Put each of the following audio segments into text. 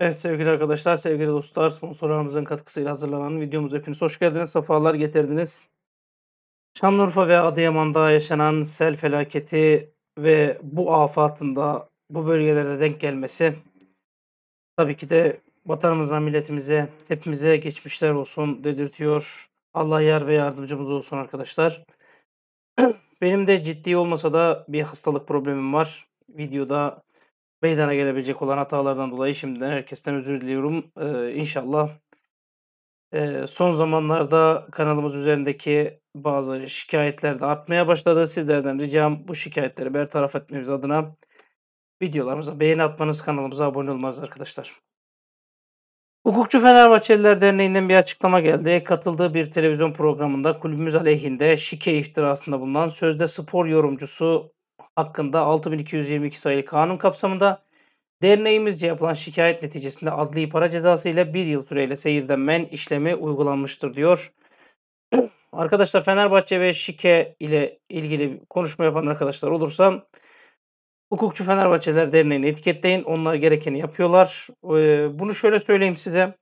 Evet sevgili arkadaşlar, sevgili dostlar, sponsorlarımızın katkısıyla hazırlanan videomuz hepiniz hoş geldiniz, sefalar getirdiniz. Şanlıurfa ve Adıyaman'da yaşanan sel felaketi ve bu afatında bu bölgelere denk gelmesi tabii ki de vatanımıza, milletimize, hepimize geçmişler olsun dedirtiyor. Allah yar ve yardımcımız olsun arkadaşlar. Benim de ciddi olmasa da bir hastalık problemim var. Videoda meydana gelebilecek olan hatalardan dolayı şimdiden herkesten özür diliyorum. Ee, inşallah e, son zamanlarda kanalımız üzerindeki bazı şikayetler de artmaya başladı. Sizlerden ricam bu şikayetleri bertaraf etmemiz adına videolarımıza beğeni atmanız, kanalımıza abone olmanız arkadaşlar. Hukukçu Fenerbahçeliler Derneği'nden bir açıklama geldi. Katıldığı bir televizyon programında kulübümüz aleyhinde şike iftirasında bulunan sözde spor yorumcusu hakkında 6222 sayılı kanun kapsamında derneğimizce yapılan şikayet neticesinde adli para cezası ile 1 yıl süreyle seyirden men işlemi uygulanmıştır diyor. Arkadaşlar Fenerbahçe ve Şike ile ilgili konuşma yapan arkadaşlar olursa Hukukçu Fenerbahçeler Derneği'ni etiketleyin. Onlar gerekeni yapıyorlar. Ee, bunu şöyle söyleyeyim size.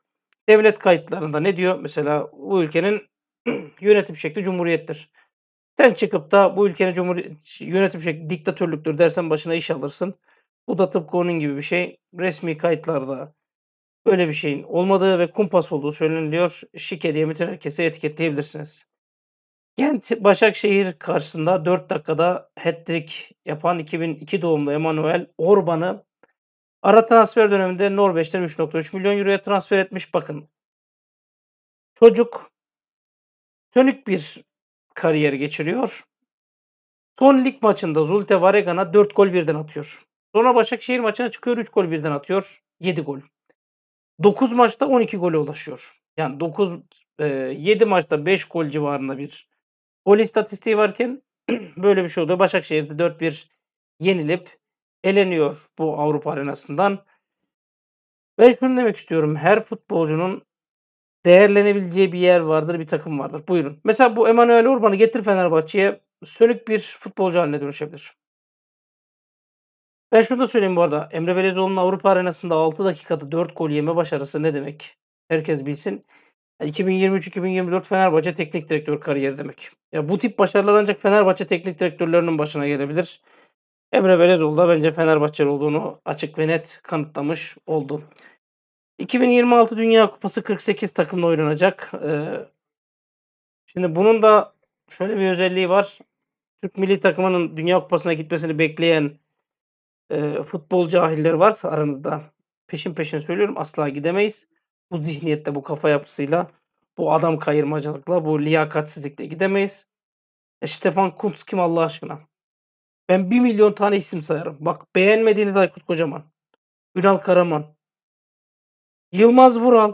Devlet kayıtlarında ne diyor? Mesela bu ülkenin yönetim şekli cumhuriyettir. Sen çıkıp da bu ülkenin cumhuriyet yönetim şekli diktatörlüktür dersen başına iş alırsın. Bu da tıpkı onun gibi bir şey. Resmi kayıtlarda böyle bir şeyin olmadığı ve kumpas olduğu söyleniliyor. Şike diye bütün herkese etiketleyebilirsiniz. Gent Başakşehir karşısında 4 dakikada hat-trick yapan 2002 doğumlu Emanuel Orban'ı ara transfer döneminde Norveç'ten 3.3 milyon euroya transfer etmiş. Bakın çocuk sönük bir kariyeri geçiriyor. Son lig maçında Zulte Varegan'a 4 gol birden atıyor. Sonra Başakşehir maçına çıkıyor 3 gol birden atıyor. 7 gol. 9 maçta 12 gole ulaşıyor. Yani 9 7 e, maçta 5 gol civarında bir gol istatistiği varken böyle bir şey oluyor. Başakşehir'de 4-1 yenilip eleniyor bu Avrupa arenasından. Ben şunu demek istiyorum. Her futbolcunun değerlenebileceği bir yer vardır, bir takım vardır. Buyurun. Mesela bu Emanuel Orban'ı getir Fenerbahçe'ye sönük bir futbolcu haline dönüşebilir. Ben şunu da söyleyeyim bu arada. Emre Belezoğlu'nun Avrupa arenasında 6 dakikada 4 gol yeme başarısı ne demek? Herkes bilsin. 2023-2024 Fenerbahçe teknik direktör kariyeri demek. Ya bu tip başarılar ancak Fenerbahçe teknik direktörlerinin başına gelebilir. Emre Belezoğlu da bence Fenerbahçe olduğunu açık ve net kanıtlamış oldu. 2026 Dünya Kupası 48 takımla oynanacak. Ee, şimdi bunun da şöyle bir özelliği var. Türk milli takımının Dünya Kupası'na gitmesini bekleyen e, futbol cahilleri varsa aranızda peşin peşin söylüyorum asla gidemeyiz. Bu zihniyette, bu kafa yapısıyla, bu adam kayırmacılıkla, bu liyakatsizlikle gidemeyiz. E, Stefan Kuntz kim Allah aşkına? Ben bir milyon tane isim sayarım. Bak beğenmediğiniz Aykut Kocaman, Ünal Karaman, Yılmaz Vural.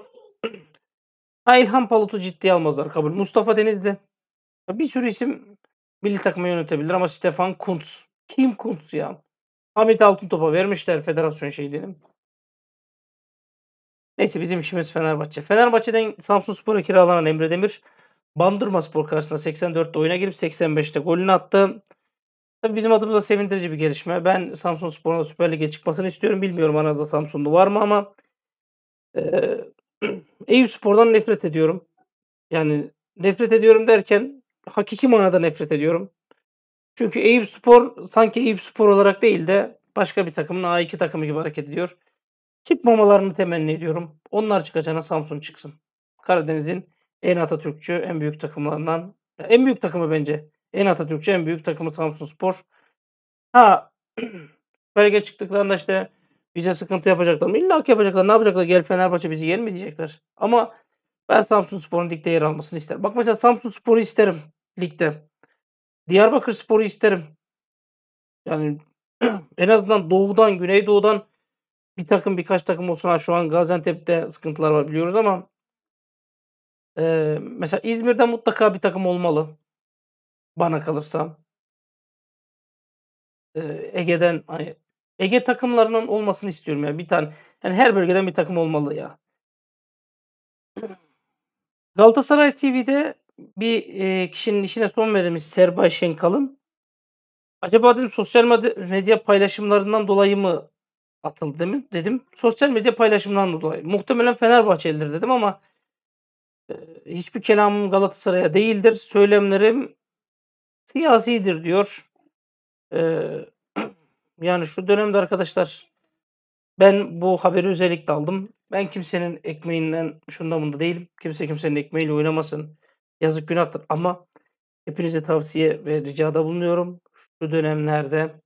ha Palut'u ciddiye almazlar kabul. Mustafa Denizli. Bir sürü isim milli takımı yönetebilir ama Stefan Kuntz. Kim Kuntz ya? Hamit Altıntop'a vermişler federasyon şey dedim. Neyse bizim işimiz Fenerbahçe. Fenerbahçe'den Samsun Spor'a kiralanan Emre Demir Bandırma Spor karşısında 84'te oyuna girip 85'te golünü attı. Tabii bizim adımıza sevindirici bir gelişme. Ben Samsun Spor'un Süper Lig'e çıkmasını istiyorum. Bilmiyorum aranızda Samsunlu var mı ama ee, Eyüp Spor'dan nefret ediyorum. Yani nefret ediyorum derken hakiki manada nefret ediyorum. Çünkü Eyüp Spor sanki Eyüp Spor olarak değil de başka bir takımın A2 takımı gibi hareket ediyor. Çıkmamalarını temenni ediyorum. Onlar çıkacağına Samsun çıksın. Karadeniz'in en Atatürkçü, en büyük takımlarından. En büyük takımı bence. En Atatürkçü, en büyük takımı Samsun Spor. Ha, belge çıktıklarında işte bize sıkıntı yapacaklar mı? İlla ki yapacaklar. Ne yapacaklar? Gel Fenerbahçe bizi yer mi diyecekler. Ama ben Samsun Spor'un ligde yer almasını isterim. Bak mesela Samsun Spor'u isterim ligde. Diyarbakır Spor'u isterim. Yani en azından doğudan, güneydoğudan bir takım birkaç takım olsun. Ha, şu an Gaziantep'te sıkıntılar var biliyoruz ama e, mesela İzmir'de mutlaka bir takım olmalı. Bana kalırsa. E, Ege'den hani Ege takımlarının olmasını istiyorum ya. Bir tane. Yani her bölgeden bir takım olmalı ya. Galatasaray TV'de bir e, kişinin işine son verilmiş Serbay Şenkal'ın acaba dedim sosyal medya paylaşımlarından dolayı mı atıldı demin dedim. Sosyal medya paylaşımlarından dolayı. Muhtemelen Fenerbahçelidir dedim ama e, hiçbir kelamım Galatasaray'a değildir. Söylemlerim siyasidir diyor. E, yani şu dönemde arkadaşlar ben bu haberi özellikle aldım. Ben kimsenin ekmeğinden şunda bunda değilim. Kimse kimsenin ekmeğiyle oynamasın. Yazık günahtır ama hepinize tavsiye ve ricada bulunuyorum. Şu dönemlerde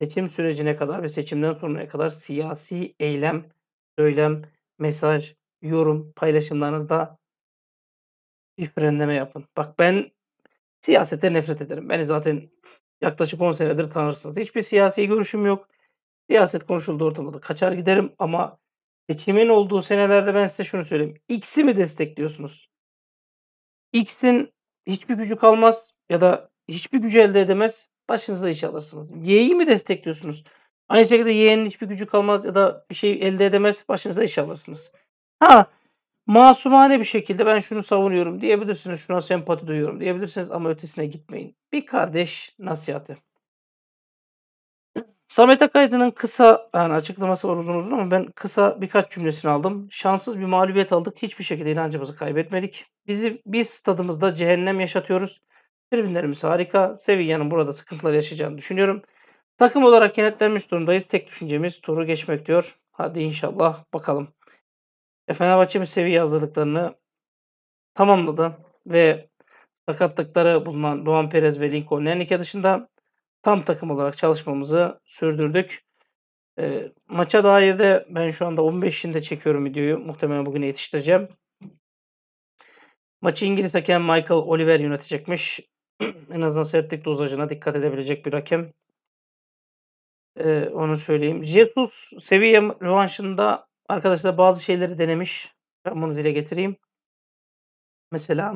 seçim sürecine kadar ve seçimden sonraya kadar siyasi eylem, söylem, mesaj, yorum, paylaşımlarınızda bir frenleme yapın. Bak ben siyasete nefret ederim. Beni zaten yaklaşık 10 senedir tanırsınız. Hiçbir siyasi görüşüm yok. Siyaset konuşuldu ortamda kaçar giderim ama seçimin olduğu senelerde ben size şunu söyleyeyim. X'i mi destekliyorsunuz? X'in hiçbir gücü kalmaz ya da hiçbir gücü elde edemez. Başınıza iş alırsınız. Y'yi mi destekliyorsunuz? Aynı şekilde Y'nin hiçbir gücü kalmaz ya da bir şey elde edemez. Başınıza iş alırsınız. Ha masumane bir şekilde ben şunu savunuyorum diyebilirsiniz, şuna sempati duyuyorum diyebilirsiniz ama ötesine gitmeyin. Bir kardeş nasihati. Samet Akaydın'ın kısa yani açıklaması var uzun uzun ama ben kısa birkaç cümlesini aldım. Şanssız bir mağlubiyet aldık. Hiçbir şekilde inancımızı kaybetmedik. Bizi biz stadımızda cehennem yaşatıyoruz. Tribünlerimiz harika. Sevilla'nın burada sıkıntılar yaşayacağını düşünüyorum. Takım olarak kenetlenmiş durumdayız. Tek düşüncemiz turu geçmek diyor. Hadi inşallah bakalım. E, Fenerbahçe seviye hazırlıklarını tamamladı ve sakatlıkları bulunan Doğan Perez ve Lincoln Lernike dışında tam takım olarak çalışmamızı sürdürdük. E, maça dair de ben şu anda 15'inde çekiyorum videoyu. Muhtemelen bugün yetiştireceğim. Maçı İngiliz hakem Michael Oliver yönetecekmiş. en azından sertlik dozajına dikkat edebilecek bir hakem. E, onu söyleyeyim. Jesus Sevilla rövanşında Arkadaşlar bazı şeyleri denemiş. Ben bunu dile getireyim. Mesela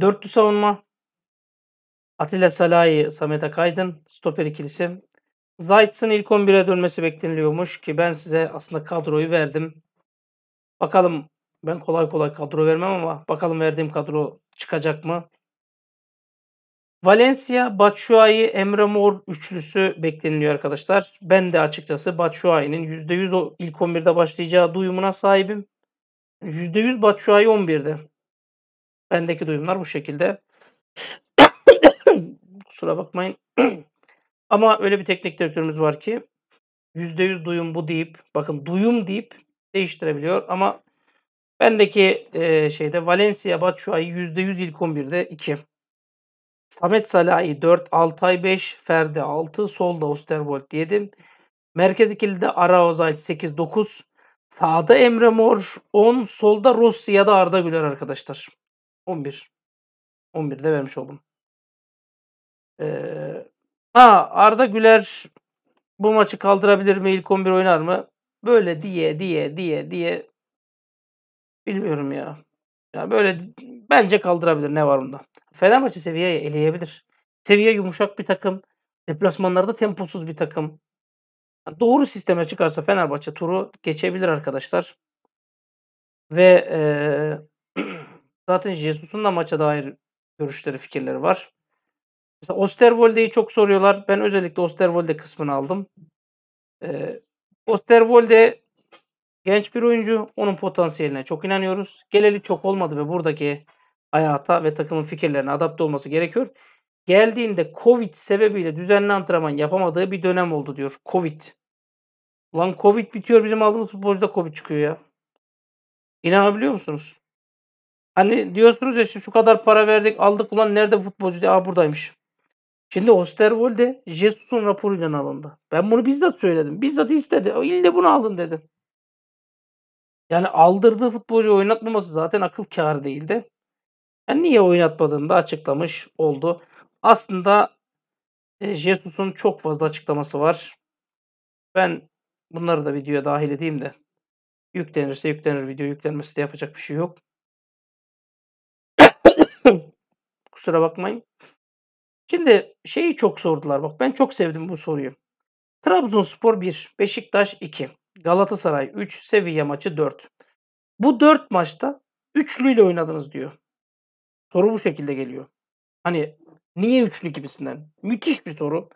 dörtlü savunma. Atilla Salahi, Samet Akaydın, stoper ikilisi. Zayt'sın ilk 11'e dönmesi bekleniliyormuş ki ben size aslında kadroyu verdim. Bakalım ben kolay kolay kadro vermem ama bakalım verdiğim kadro çıkacak mı? Valencia, Batshuayi, Emre Mor üçlüsü bekleniliyor arkadaşlar. Ben de açıkçası Batshuayi'nin %100 ilk 11'de başlayacağı duyumuna sahibim. %100 Batshuayi 11'de. Bendeki duyumlar bu şekilde. Kusura bakmayın. Ama öyle bir teknik direktörümüz var ki %100 duyum bu deyip bakın duyum deyip değiştirebiliyor ama bendeki e, şeyde Valencia Batshuayi %100 ilk 11'de 2. Samet Salahi 4, Altay 5, Ferdi 6, solda Osterwold 7. Merkez ikilide Araoz Ayt 8, 9. Sağda Emre Mor 10, solda Rossi ya da Arda Güler arkadaşlar. 11. 11 de vermiş oldum. Ee, ha Arda Güler bu maçı kaldırabilir mi? İlk 11 oynar mı? Böyle diye diye diye diye bilmiyorum ya. Ya böyle bence kaldırabilir ne var bunda? Fenerbahçe Sevilla'yı eleyebilir. Seviye yumuşak bir takım. Deplasmanlarda temposuz bir takım. Doğru sisteme çıkarsa Fenerbahçe turu geçebilir arkadaşlar. Ve e, zaten Jesus'un da maça dair görüşleri, fikirleri var. Mesela Osterwolde'yi çok soruyorlar. Ben özellikle Osterwolde kısmını aldım. E, Osterwolde genç bir oyuncu. Onun potansiyeline çok inanıyoruz. Geleli çok olmadı ve buradaki hayata ve takımın fikirlerine adapte olması gerekiyor. Geldiğinde Covid sebebiyle düzenli antrenman yapamadığı bir dönem oldu diyor. Covid. Ulan Covid bitiyor bizim aldığımız futbolcuda Covid çıkıyor ya. İnanabiliyor musunuz? Hani diyorsunuz ya işte şu kadar para verdik aldık ulan nerede futbolcu diye. Aa buradaymış. Şimdi Osterwolde Jesus'un raporuyla alındı. Ben bunu bizzat söyledim. Bizzat istedi. O ilde bunu aldın dedim. Yani aldırdığı futbolcu oynatmaması zaten akıl kârı değildi. Yani niye oynatmadığını da açıklamış oldu. Aslında e, Jesus'un çok fazla açıklaması var. Ben bunları da videoya dahil edeyim de yüklenirse yüklenir video yüklenmesi de yapacak bir şey yok. Kusura bakmayın. Şimdi şeyi çok sordular bak ben çok sevdim bu soruyu. Trabzonspor 1, Beşiktaş 2, Galatasaray 3, Sevilla maçı 4. Bu 4 maçta üçlüyle oynadınız diyor. Soru bu şekilde geliyor. Hani niye üçlü gibisinden? Müthiş bir soru.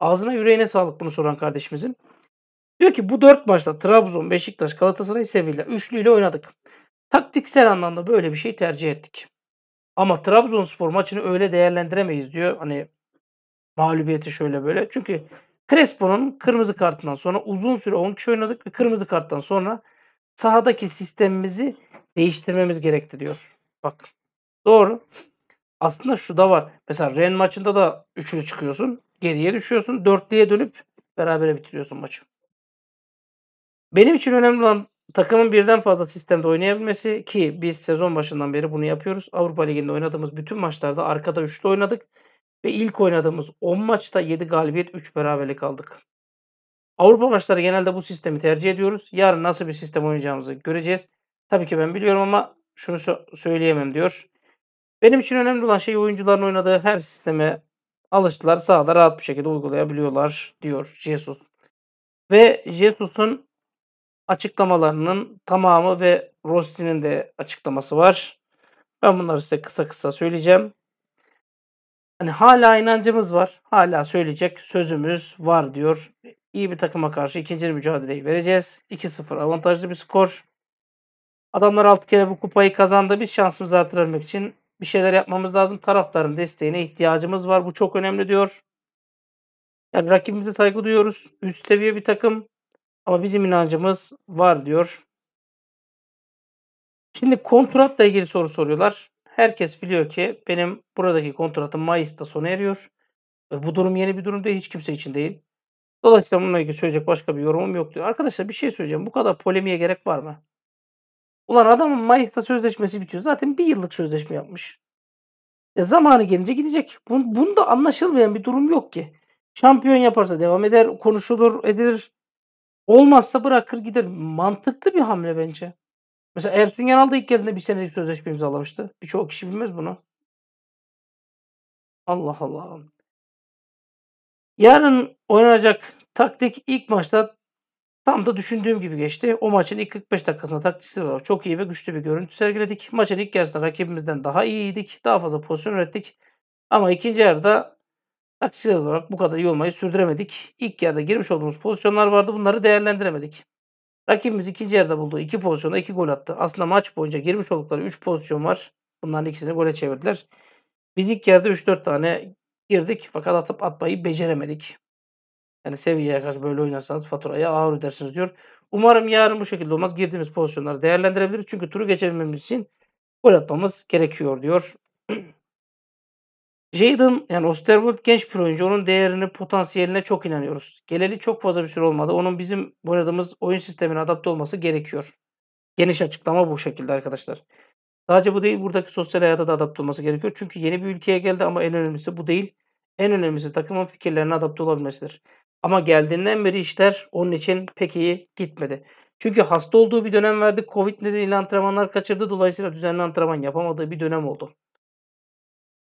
Ağzına yüreğine sağlık bunu soran kardeşimizin. Diyor ki bu dört maçta Trabzon, Beşiktaş, Galatasaray, Sevilla üçlüyle oynadık. Taktiksel anlamda böyle bir şey tercih ettik. Ama Trabzonspor maçını öyle değerlendiremeyiz diyor. Hani mağlubiyeti şöyle böyle. Çünkü Crespo'nun kırmızı kartından sonra uzun süre 10 kişi oynadık ve kırmızı karttan sonra sahadaki sistemimizi değiştirmemiz gerekti diyor. Bak Doğru. Aslında şu da var. Mesela Ren maçında da üçlü çıkıyorsun. Geriye düşüyorsun. Dörtlüye dönüp berabere bitiriyorsun maçı. Benim için önemli olan takımın birden fazla sistemde oynayabilmesi ki biz sezon başından beri bunu yapıyoruz. Avrupa Ligi'nde oynadığımız bütün maçlarda arkada üçlü oynadık ve ilk oynadığımız 10 maçta 7 galibiyet 3 beraberlik aldık. Avrupa maçları genelde bu sistemi tercih ediyoruz. Yarın nasıl bir sistem oynayacağımızı göreceğiz. Tabii ki ben biliyorum ama şunu söyleyemem diyor. Benim için önemli olan şey oyuncuların oynadığı her sisteme alıştılar. Sahada rahat bir şekilde uygulayabiliyorlar diyor Jesus. Ve Jesus'un açıklamalarının tamamı ve Rossi'nin de açıklaması var. Ben bunları size kısa kısa söyleyeceğim. Hani hala inancımız var. Hala söyleyecek sözümüz var diyor. İyi bir takıma karşı ikinci mücadeleyi vereceğiz. 2-0 avantajlı bir skor. Adamlar 6 kere bu kupayı kazandı. Biz şansımızı artırmak için bir şeyler yapmamız lazım. Taraftarın desteğine ihtiyacımız var. Bu çok önemli diyor. Yani rakibimize saygı duyuyoruz. Üst seviye bir takım ama bizim inancımız var diyor. Şimdi kontratla ilgili soru soruyorlar. Herkes biliyor ki benim buradaki kontratım Mayıs'ta sona eriyor. Ve bu durum yeni bir durum değil. Hiç kimse için değil. Dolayısıyla bununla ilgili söyleyecek başka bir yorumum yok diyor. Arkadaşlar bir şey söyleyeceğim. Bu kadar polemiğe gerek var mı? Ulan adamın Mayıs'ta sözleşmesi bitiyor. Zaten bir yıllık sözleşme yapmış. E zamanı gelince gidecek. Bun, bunda anlaşılmayan bir durum yok ki. Şampiyon yaparsa devam eder, konuşulur, edilir. Olmazsa bırakır gider. Mantıklı bir hamle bence. Mesela Ersun Yanal da ilk geldiğinde bir senelik sözleşme imzalamıştı. Birçok kişi bilmez bunu. Allah Allah. Yarın oynanacak taktik ilk maçta Tam da düşündüğüm gibi geçti. O maçın ilk 45 dakikasında taktiksel olarak çok iyi ve güçlü bir görüntü sergiledik. Maçın ilk yarısında rakibimizden daha iyiydik. Daha fazla pozisyon ürettik. Ama ikinci yarıda taktiksel olarak bu kadar iyi olmayı sürdüremedik. İlk yarıda girmiş olduğumuz pozisyonlar vardı. Bunları değerlendiremedik. Rakibimiz ikinci yarıda bulduğu iki pozisyonda iki gol attı. Aslında maç boyunca girmiş oldukları üç pozisyon var. Bunların ikisini gole çevirdiler. Biz ilk yarıda 3-4 tane girdik fakat atıp atmayı beceremedik. Yani seviyeye karşı böyle oynarsanız faturayı ağır ödersiniz diyor. Umarım yarın bu şekilde olmaz. Girdiğimiz pozisyonları değerlendirebiliriz. Çünkü turu geçebilmemiz için gol atmamız gerekiyor diyor. Jaden yani Osterwold genç bir oyuncu. Onun değerini, potansiyeline çok inanıyoruz. Geleli çok fazla bir süre olmadı. Onun bizim bu oynadığımız oyun sistemine adapte olması gerekiyor. Geniş açıklama bu şekilde arkadaşlar. Sadece bu değil buradaki sosyal hayata da adapte olması gerekiyor. Çünkü yeni bir ülkeye geldi ama en önemlisi bu değil. En önemlisi takımın fikirlerine adapte olabilmesidir. Ama geldiğinden beri işler onun için pek iyi gitmedi. Çünkü hasta olduğu bir dönem verdi. Covid nedeniyle antrenmanlar kaçırdı. Dolayısıyla düzenli antrenman yapamadığı bir dönem oldu.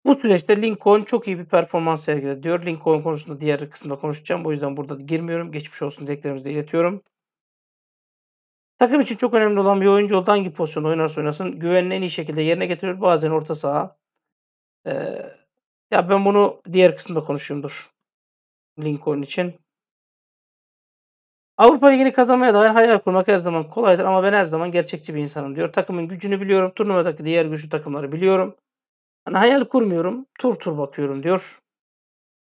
Bu süreçte Lincoln çok iyi bir performans sergiledi diyor. Lincoln konusunda diğer kısımda konuşacağım. O yüzden burada girmiyorum. Geçmiş olsun dileklerimizi de iletiyorum. Takım için çok önemli olan bir oyuncu oldu. Hangi pozisyonda oynarsa oynasın güvenini en iyi şekilde yerine getiriyor. Bazen orta saha. Ee, ya ben bunu diğer kısımda konuşuyorumdur. Lincoln için. Avrupa Ligi'ni kazanmaya dair hayal kurmak her zaman kolaydır ama ben her zaman gerçekçi bir insanım diyor. Takımın gücünü biliyorum. Turnuvadaki diğer güçlü takımları biliyorum. Hani hayal kurmuyorum. Tur tur bakıyorum diyor.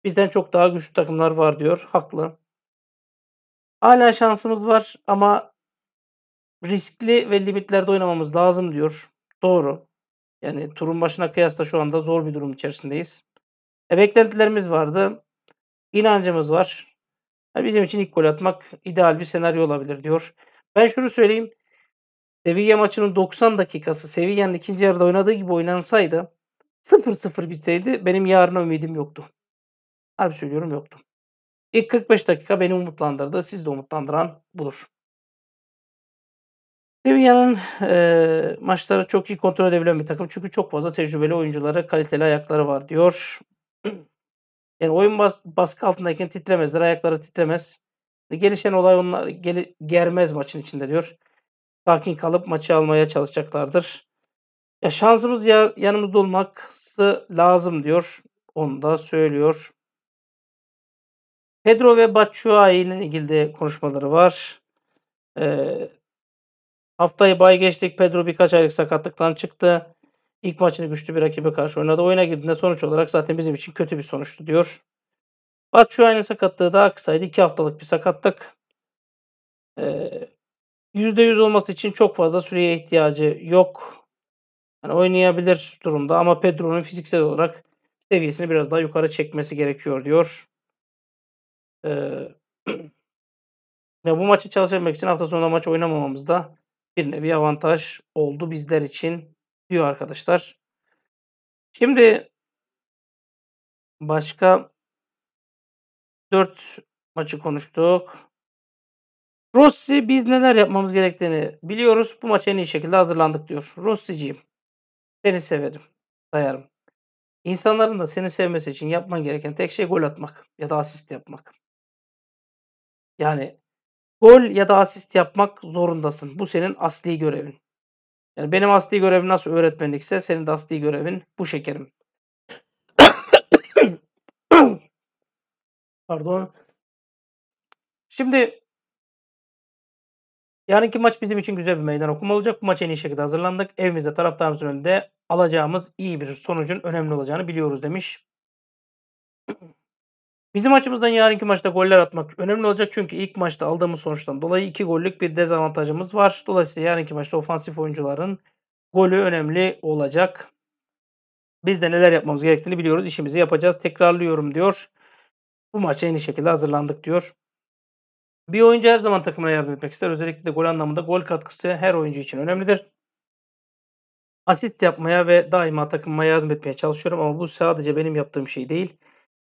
Bizden çok daha güçlü takımlar var diyor. Haklı. Hala şansımız var ama riskli ve limitlerde oynamamız lazım diyor. Doğru. Yani turun başına kıyasla şu anda zor bir durum içerisindeyiz. E, beklentilerimiz vardı inancımız var. bizim için ilk gol atmak ideal bir senaryo olabilir diyor. Ben şunu söyleyeyim. Sevilla maçının 90 dakikası Sevilla'nın ikinci yarıda oynadığı gibi oynansaydı 0-0 bitseydi benim yarına ümidim yoktu. Harbi söylüyorum yoktu. İlk 45 dakika beni umutlandırdı. Siz de umutlandıran budur. Sevilla'nın e, maçları çok iyi kontrol edebilen bir takım. Çünkü çok fazla tecrübeli oyuncuları, kaliteli ayakları var diyor. Yani oyun bas, baskı altındayken titremezler, ayakları titremez. E, gelişen olay onlar gel, germez maçın içinde diyor. Sakin kalıp maçı almaya çalışacaklardır. Ya şansımız ya, yanımızda olması lazım diyor. Onu da söylüyor. Pedro ve Batshuayi ile ilgili de konuşmaları var. Ee, haftayı bay geçtik. Pedro birkaç aylık sakatlıktan çıktı. İlk maçını güçlü bir rakibe karşı oynadı. Oyuna girdiğinde sonuç olarak zaten bizim için kötü bir sonuçtu diyor. Batshuayi'nin sakatlığı daha kısaydı. 2 haftalık bir sakatlık. Ee, %100 olması için çok fazla süreye ihtiyacı yok. Yani oynayabilir durumda ama Pedro'nun fiziksel olarak seviyesini biraz daha yukarı çekmesi gerekiyor diyor. Ee, ya bu maçı çalışabilmek için hafta sonunda maç oynamamamız da bir nevi avantaj oldu bizler için diyor arkadaşlar. Şimdi başka 4 maçı konuştuk. Rossi biz neler yapmamız gerektiğini biliyoruz. Bu maça en iyi şekilde hazırlandık diyor. Rossi'ciğim seni severim. Sayarım. İnsanların da seni sevmesi için yapman gereken tek şey gol atmak ya da asist yapmak. Yani gol ya da asist yapmak zorundasın. Bu senin asli görevin. Yani benim asli görevim nasıl öğretmenlikse senin de asli görevin bu şekerim. Pardon. Şimdi yarınki maç bizim için güzel bir meydan okuma olacak. Bu maç en iyi şekilde hazırlandık. Evimizde taraftarımızın önünde alacağımız iyi bir sonucun önemli olacağını biliyoruz demiş. Bizim açımızdan yarınki maçta goller atmak önemli olacak çünkü ilk maçta aldığımız sonuçtan dolayı 2 gollük bir dezavantajımız var. Dolayısıyla yarınki maçta ofansif oyuncuların golü önemli olacak. Biz de neler yapmamız gerektiğini biliyoruz. İşimizi yapacağız. Tekrarlıyorum diyor. Bu maça en şekilde hazırlandık diyor. Bir oyuncu her zaman takımına yardım etmek ister. Özellikle de gol anlamında gol katkısı her oyuncu için önemlidir. Asist yapmaya ve daima takımıma yardım etmeye çalışıyorum ama bu sadece benim yaptığım şey değil.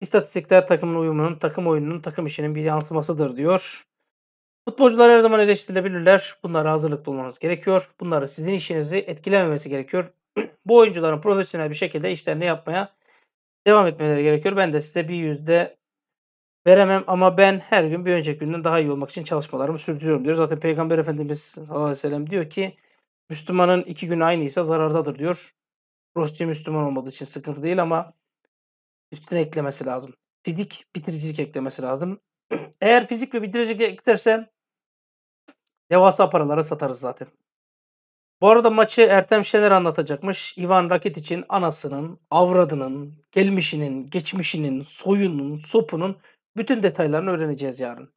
İstatistikler takımın uyumunun, takım oyununun, takım işinin bir yansımasıdır diyor. Futbolcular her zaman eleştirilebilirler. Bunlara hazırlıklı olmanız gerekiyor. Bunları sizin işinizi etkilememesi gerekiyor. Bu oyuncuların profesyonel bir şekilde işlerini yapmaya devam etmeleri gerekiyor. Ben de size bir yüzde veremem ama ben her gün bir önceki günden daha iyi olmak için çalışmalarımı sürdürüyorum diyor. Zaten Peygamber Efendimiz sallallahu aleyhi ve sellem diyor ki Müslümanın iki günü aynıysa zarardadır diyor. Rusça Müslüman olmadığı için sıkıntı değil ama üstüne eklemesi lazım. Fizik bitiricilik eklemesi lazım. Eğer fizik ve bitiricilik eklerse devasa paralara satarız zaten. Bu arada maçı Ertem Şener anlatacakmış. Ivan Rakit için anasının, avradının, gelmişinin, geçmişinin, soyunun, sopunun bütün detaylarını öğreneceğiz yarın.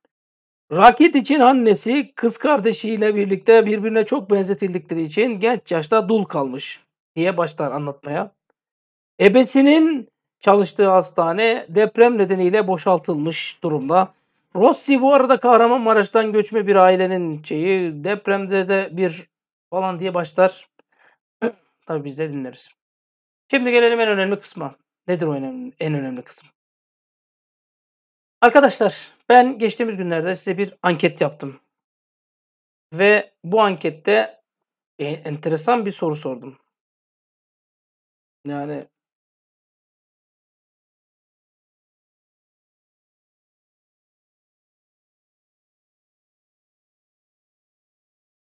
Rakit için annesi kız kardeşiyle birlikte birbirine çok benzetildikleri için genç yaşta dul kalmış diye başlar anlatmaya. Ebesinin Çalıştığı hastane deprem nedeniyle boşaltılmış durumda. Rossi bu arada Kahramanmaraş'tan göçme bir ailenin şeyi depremde de bir falan diye başlar. Tabii biz de dinleriz. Şimdi gelelim en önemli kısma. Nedir o önemli, en önemli kısım? Arkadaşlar ben geçtiğimiz günlerde size bir anket yaptım. Ve bu ankette e, enteresan bir soru sordum. Yani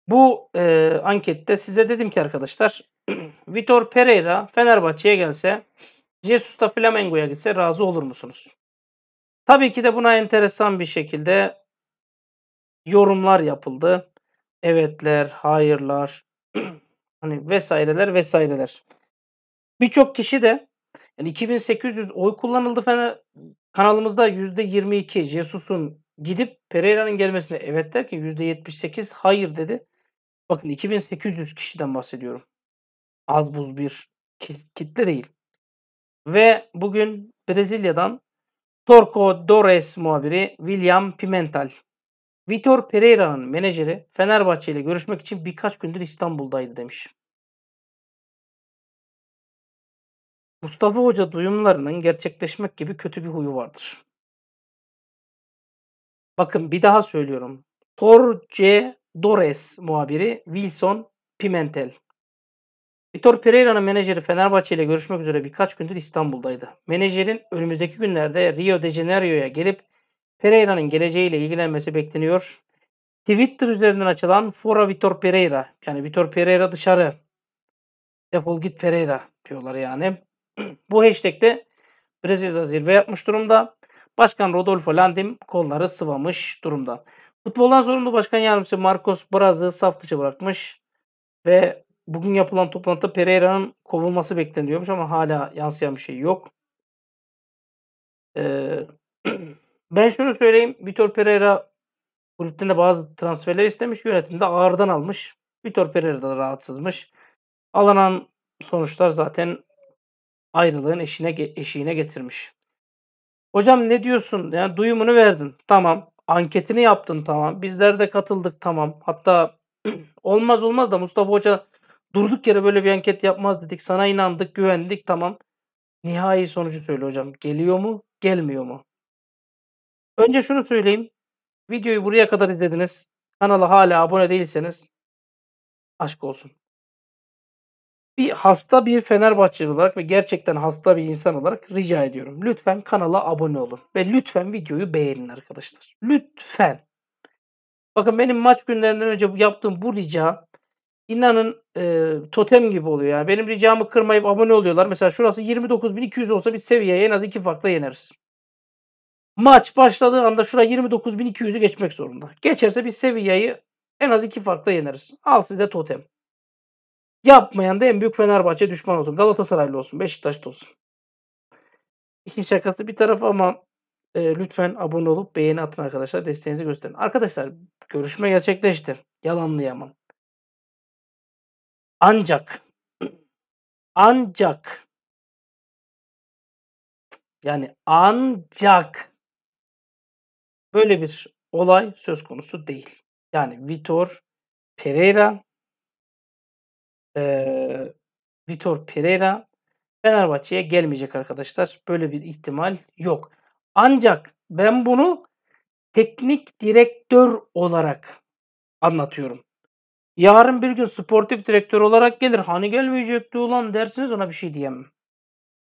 Bu e, ankette size dedim ki arkadaşlar Vitor Pereira Fenerbahçe'ye gelse Jesus da Flamengo'ya gitse razı olur musunuz? Tabii ki de buna enteresan bir şekilde yorumlar yapıldı. Evetler, hayırlar, hani vesaireler vesaireler. Birçok kişi de yani 2800 oy kullanıldı Fener kanalımızda %22 Jesus'un gidip Pereira'nın gelmesine evet derken %78 hayır dedi. Bakın 2800 kişiden bahsediyorum. Az buz bir kitle değil. Ve bugün Brezilya'dan Torco Dores muhabiri William Pimental, Vitor Pereira'nın menajeri Fenerbahçe ile görüşmek için birkaç gündür İstanbul'daydı demiş. Mustafa Hoca duyumlarının gerçekleşmek gibi kötü bir huyu vardır. Bakın bir daha söylüyorum. Torce Dores muhabiri Wilson Pimentel. Vitor Pereira'nın menajeri Fenerbahçe ile görüşmek üzere birkaç gündür İstanbul'daydı. Menajerin önümüzdeki günlerde Rio de Janeiro'ya gelip Pereira'nın geleceğiyle ilgilenmesi bekleniyor. Twitter üzerinden açılan Fora Vitor Pereira yani Vitor Pereira dışarı defol git Pereira diyorlar yani. Bu hashtag'te Brezilya zirve yapmış durumda. Başkan Rodolfo Landim kolları sıvamış durumda. Futboldan sorumlu başkan yardımcısı Marcos Braz'ı saf dışı bırakmış ve bugün yapılan toplantıda Pereira'nın kovulması bekleniyormuş ama hala yansıyan bir şey yok. Ee, ben şunu söyleyeyim. Vitor Pereira kulüpten de bazı transferler istemiş. Yönetimde ağırdan almış. Vitor Pereira da rahatsızmış. Alınan sonuçlar zaten ayrılığın eşine eşiğine getirmiş. Hocam ne diyorsun? Yani duyumunu verdin. Tamam anketini yaptın tamam. Bizler de katıldık tamam. Hatta olmaz olmaz da Mustafa Hoca durduk yere böyle bir anket yapmaz dedik. Sana inandık, güvendik tamam. Nihai sonucu söyle hocam. Geliyor mu, gelmiyor mu? Önce şunu söyleyeyim. Videoyu buraya kadar izlediniz. Kanala hala abone değilseniz aşk olsun bir hasta bir Fenerbahçeli olarak ve gerçekten hasta bir insan olarak rica ediyorum. Lütfen kanala abone olun ve lütfen videoyu beğenin arkadaşlar. Lütfen. Bakın benim maç günlerinden önce yaptığım bu rica inanın e, totem gibi oluyor. Yani benim ricamı kırmayıp abone oluyorlar. Mesela şurası 29.200 olsa bir seviyeye en az iki farkla yeneriz. Maç başladığı anda şura 29.200'ü geçmek zorunda. Geçerse bir seviyeyi en az iki farkla yeneriz. Al size totem. Yapmayan da en büyük Fenerbahçe düşman olsun. Galatasaraylı olsun. Beşiktaşlı olsun. İşin şakası bir taraf ama e, lütfen abone olup beğeni atın arkadaşlar. Desteğinizi gösterin. Arkadaşlar görüşme gerçekleşti. Yalanlayamam. Ancak ancak yani ancak böyle bir olay söz konusu değil. Yani Vitor Pereira Eee, Vitor Pereira Fenerbahçe'ye gelmeyecek arkadaşlar. Böyle bir ihtimal yok. Ancak ben bunu teknik direktör olarak anlatıyorum. Yarın bir gün sportif direktör olarak gelir. Hani gelmeyecekti ulan dersiniz ona bir şey diyemem.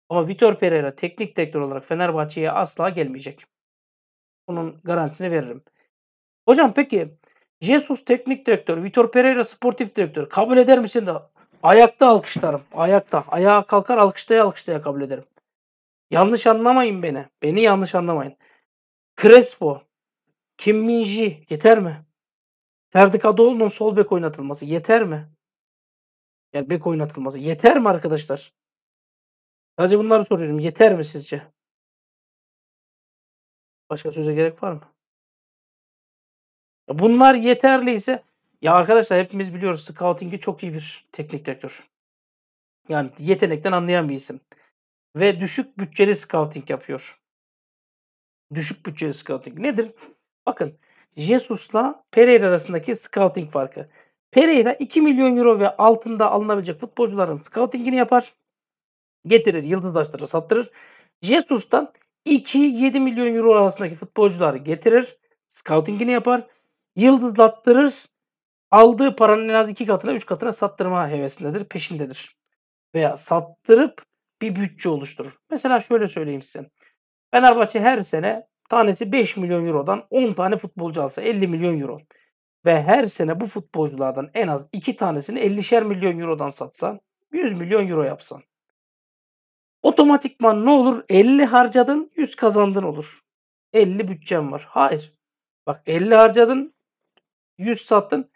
Ama Vitor Pereira teknik direktör olarak Fenerbahçe'ye asla gelmeyecek. Bunun garantisini veririm. Hocam peki Jesus teknik direktör, Vitor Pereira sportif direktör. Kabul eder misin de Ayakta alkışlarım. Ayakta. Ayağa kalkar alkışlaya alkışlaya kabul ederim. Yanlış anlamayın beni. Beni yanlış anlamayın. Crespo. Kim Minji. Yeter mi? Ferdi Kadıoğlu'nun sol bek oynatılması. Yeter mi? Yani bek oynatılması. Yeter mi arkadaşlar? Sadece bunları soruyorum. Yeter mi sizce? Başka söze gerek var mı? Bunlar yeterliyse ya arkadaşlar hepimiz biliyoruz scouting'i çok iyi bir teknik direktör. Yani yetenekten anlayan bir isim. Ve düşük bütçeli scouting yapıyor. Düşük bütçeli scouting nedir? Bakın Jesus'la Pereira arasındaki scouting farkı. Pereira 2 milyon euro ve altında alınabilecek futbolcuların scoutingini yapar. Getirir, yıldızlaştırır, sattırır. Jesus'tan 2-7 milyon euro arasındaki futbolcuları getirir. Scoutingini yapar. Yıldızlattırır aldığı paranın en az iki katına üç katına sattırma heveslidir, peşindedir. Veya sattırıp bir bütçe oluşturur. Mesela şöyle söyleyeyim size. Fenerbahçe her sene tanesi 5 milyon eurodan 10 tane futbolcu alsa 50 milyon euro. Ve her sene bu futbolculardan en az 2 tanesini 50'şer milyon eurodan satsan 100 milyon euro yapsan. Otomatikman ne olur? 50 harcadın 100 kazandın olur. 50 bütçem var. Hayır. Bak 50 harcadın 100 sattın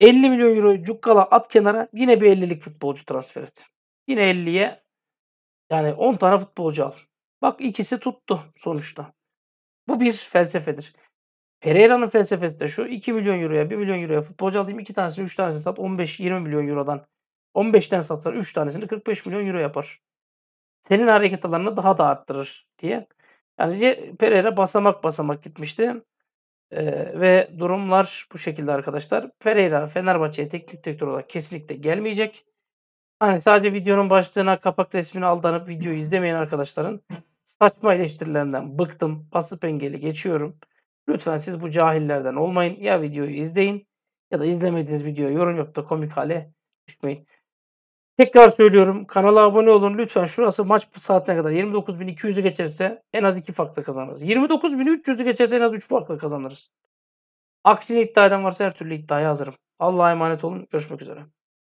50 milyon euro cukkala at kenara yine bir 50'lik futbolcu transfer et. Yine 50'ye yani 10 tane futbolcu al. Bak ikisi tuttu sonuçta. Bu bir felsefedir. Pereira'nın felsefesi de şu. 2 milyon euroya 1 milyon euroya futbolcu alayım. 2 tanesini 3 tanesini sat. 15-20 milyon eurodan 15'ten satsan 3 tanesini 45 milyon euro yapar. Senin hareket alanını daha da arttırır diye. Yani Pereira basamak basamak gitmişti. E, ve durumlar bu şekilde arkadaşlar. Pereira Fenerbahçe'ye teknik direktör olarak kesinlikle gelmeyecek. Hani sadece videonun başlığına kapak resmini aldanıp videoyu izlemeyen arkadaşların saçma eleştirilerinden bıktım. Pasıp engeli geçiyorum. Lütfen siz bu cahillerden olmayın. Ya videoyu izleyin ya da izlemediğiniz videoya yorum yapıp da komik hale düşmeyin. Tekrar söylüyorum kanala abone olun lütfen şurası maç saatine kadar 29.200'ü geçerse en az 2 farklı kazanırız. 29.300'ü geçerse en az 3 farklı kazanırız. Aksini iddia eden varsa her türlü iddiaya hazırım. Allah'a emanet olun. Görüşmek üzere.